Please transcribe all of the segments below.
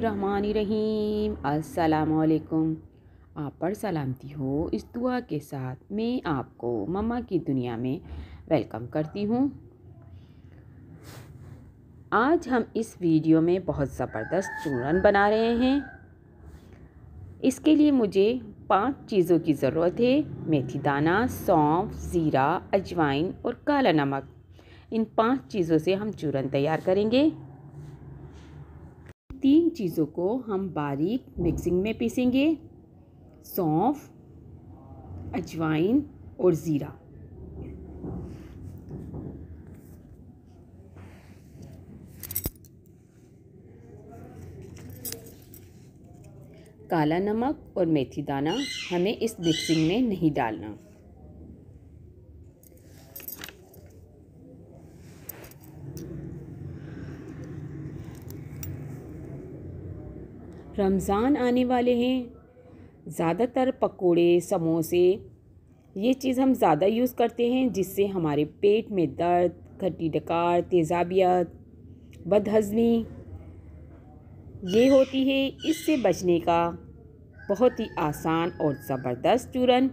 रहीम अस्सलाम आप पर सलामती हो इस दुआ के साथ मैं आपको ममा की दुनिया में वेलकम करती हूँ आज हम इस वीडियो में बहुत ज़बरदस्त चूरन बना रहे हैं इसके लिए मुझे पांच चीज़ों की ज़रूरत है मेथी दाना सौंफ ज़ीरा अजवाइन और काला नमक इन पांच चीज़ों से हम चूरन तैयार करेंगे तीन चीज़ों को हम बारीक मिक्सिंग में पीसेंगे सौंफ अजवाइन और ज़ीरा काला नमक और मेथी दाना हमें इस मिक्सिंग में नहीं डालना रमज़ान आने वाले हैं ज़्यादातर पकोड़े समोसे ये चीज़ हम ज़्यादा यूज़ करते हैं जिससे हमारे पेट में दर्द खट्टी डकार तेज़ाबियत बदहजमी ये होती है इससे बचने का बहुत ही आसान और ज़बरदस्त चूरन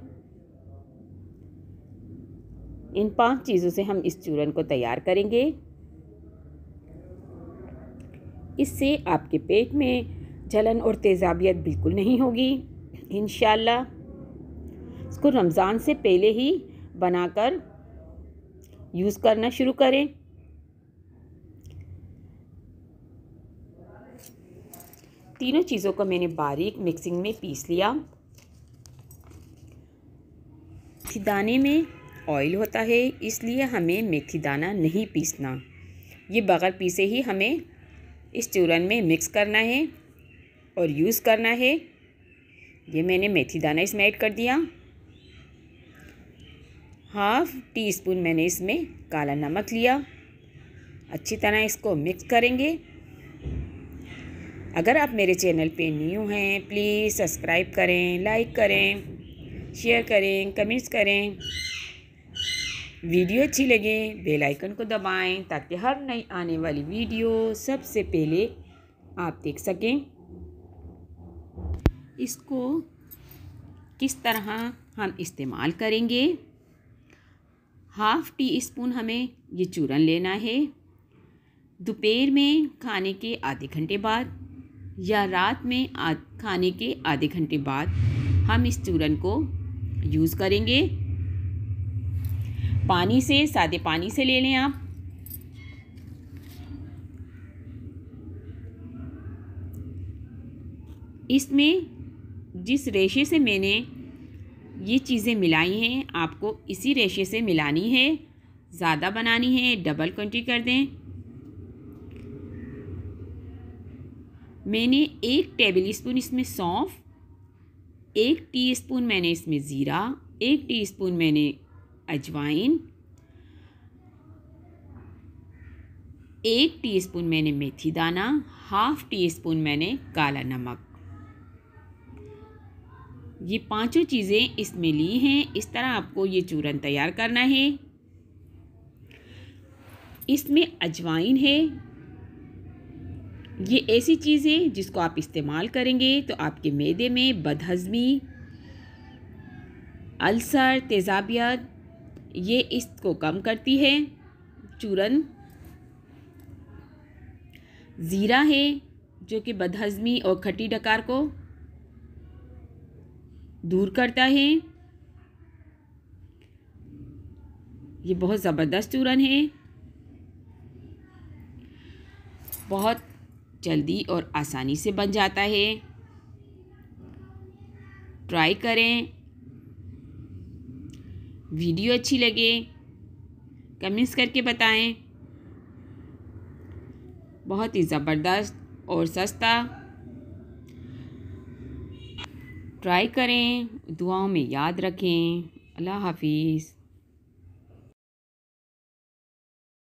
इन पांच चीज़ों से हम इस चूरन को तैयार करेंगे इससे आपके पेट में जलन और तेजाबियत बिल्कुल नहीं होगी इन इसको रमज़ान से पहले ही बनाकर यूज़ करना शुरू करें तीनों चीज़ों को मैंने बारीक मिक्सिंग में पीस लिया मेथी दाने में ऑयल होता है इसलिए हमें मेथी दाना नहीं पीसना ये बगैर पीसे ही हमें इस चूरन में मिक्स करना है और यूज़ करना है ये मैंने मेथी दाना इसमें ऐड कर दिया हाफ टी स्पून मैंने इसमें काला नमक लिया अच्छी तरह इसको मिक्स करेंगे अगर आप मेरे चैनल पे न्यू हैं प्लीज़ सब्सक्राइब करें लाइक करें शेयर करें कमेंट्स करें वीडियो अच्छी लगे बेल आइकन को दबाएं ताकि हर नई आने वाली वीडियो सबसे पहले आप देख सकें इसको किस तरह हम इस्तेमाल करेंगे हाफ़ टी स्पून हमें ये चूरन लेना है दोपहर में खाने के आधे घंटे बाद या रात में खाने के आधे घंटे बाद हम इस चूरन को यूज़ करेंगे पानी से सादे पानी से ले लें आप इसमें जिस रेशे से मैंने ये चीज़ें मिलाई हैं आपको इसी रेशे से मिलानी है ज़्यादा बनानी है डबल कंटी कर दें मैंने एक टेबल स्पून इसमें सौंफ एक टीस्पून मैंने इसमें ज़ीरा एक टीस्पून मैंने अजवाइन एक टीस्पून मैंने मेथी दाना हाफ़ टी स्पून मैंने काला नमक ये पांचों चीज़ें इसमें ली हैं इस तरह आपको ये चूरन तैयार करना है इसमें अजवाइन है ये ऐसी चीज़ है जिसको आप इस्तेमाल करेंगे तो आपके मैदे में बदहजमी अल्सर तेज़ाबियत ये इसको कम करती है चूरन ज़ीरा है जो कि बदहजमी और खट्टी डकार को दूर करता है ये बहुत ज़बरदस्त चूरन है बहुत जल्दी और आसानी से बन जाता है ट्राई करें वीडियो अच्छी लगे कमेंट्स करके बताएं बहुत ही ज़बरदस्त और सस्ता ट्राई करें दुआओं में याद रखें अल्लाह हाफिज़